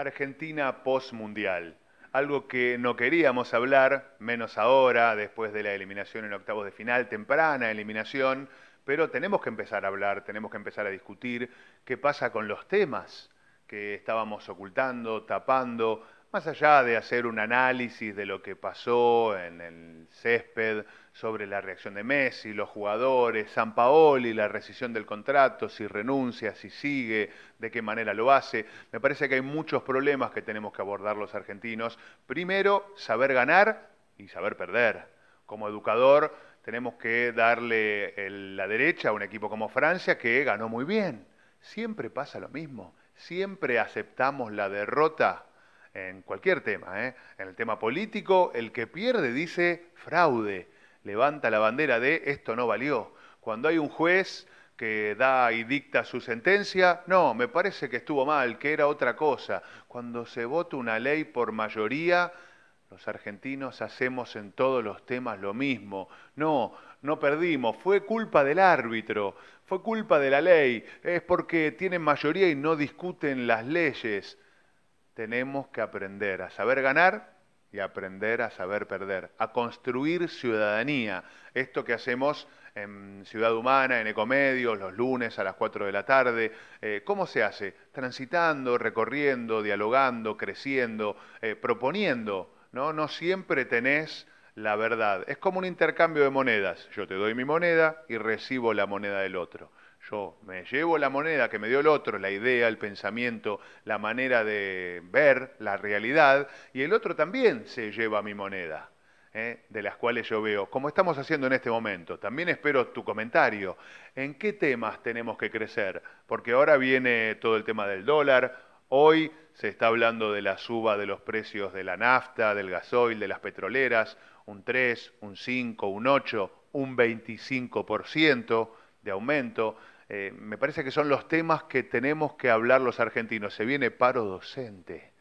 Argentina postmundial. Algo que no queríamos hablar, menos ahora, después de la eliminación en octavos de final, temprana eliminación, pero tenemos que empezar a hablar, tenemos que empezar a discutir qué pasa con los temas que estábamos ocultando, tapando, más allá de hacer un análisis de lo que pasó en el césped sobre la reacción de Messi, los jugadores, San Paoli, la rescisión del contrato, si renuncia, si sigue, de qué manera lo hace, me parece que hay muchos problemas que tenemos que abordar los argentinos. Primero, saber ganar y saber perder. Como educador tenemos que darle la derecha a un equipo como Francia que ganó muy bien. Siempre pasa lo mismo. Siempre aceptamos la derrota en cualquier tema, ¿eh? en el tema político, el que pierde dice fraude, levanta la bandera de esto no valió. Cuando hay un juez que da y dicta su sentencia, no, me parece que estuvo mal, que era otra cosa. Cuando se vota una ley por mayoría, los argentinos hacemos en todos los temas lo mismo. No, no perdimos, fue culpa del árbitro, fue culpa de la ley, es porque tienen mayoría y no discuten las leyes tenemos que aprender a saber ganar y aprender a saber perder, a construir ciudadanía. Esto que hacemos en Ciudad Humana, en Ecomedios, los lunes a las 4 de la tarde. Eh, ¿Cómo se hace? Transitando, recorriendo, dialogando, creciendo, eh, proponiendo. ¿no? no siempre tenés la verdad. Es como un intercambio de monedas. Yo te doy mi moneda y recibo la moneda del otro yo me llevo la moneda que me dio el otro, la idea, el pensamiento, la manera de ver la realidad, y el otro también se lleva mi moneda, ¿eh? de las cuales yo veo, como estamos haciendo en este momento, también espero tu comentario, en qué temas tenemos que crecer, porque ahora viene todo el tema del dólar, hoy se está hablando de la suba de los precios de la nafta, del gasoil, de las petroleras, un 3, un 5, un 8, un 25% de aumento. Eh, me parece que son los temas que tenemos que hablar los argentinos. Se viene paro docente,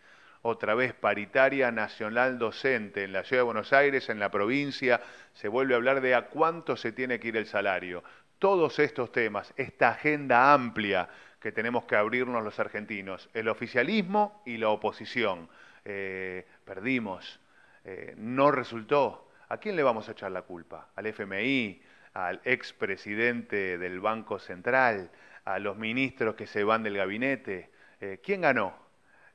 otra vez paritaria nacional docente en la ciudad de Buenos Aires, en la provincia, se vuelve a hablar de a cuánto se tiene que ir el salario. Todos estos temas, esta agenda amplia que tenemos que abrirnos los argentinos, el oficialismo y la oposición. Eh, perdimos, eh, no resultó. ¿A quién le vamos a echar la culpa? ¿Al FMI? al expresidente del Banco Central, a los ministros que se van del gabinete. Eh, ¿Quién ganó?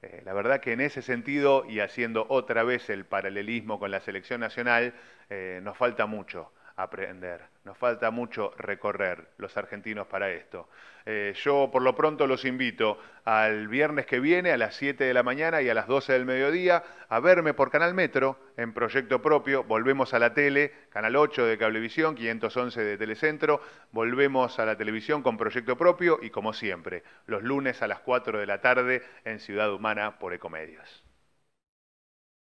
Eh, la verdad que en ese sentido, y haciendo otra vez el paralelismo con la selección nacional, eh, nos falta mucho aprender. Nos falta mucho recorrer los argentinos para esto. Eh, yo por lo pronto los invito al viernes que viene a las 7 de la mañana y a las 12 del mediodía a verme por Canal Metro en proyecto propio. Volvemos a la tele, Canal 8 de Cablevisión, 511 de Telecentro. Volvemos a la televisión con proyecto propio y como siempre, los lunes a las 4 de la tarde en Ciudad Humana por Ecomedios.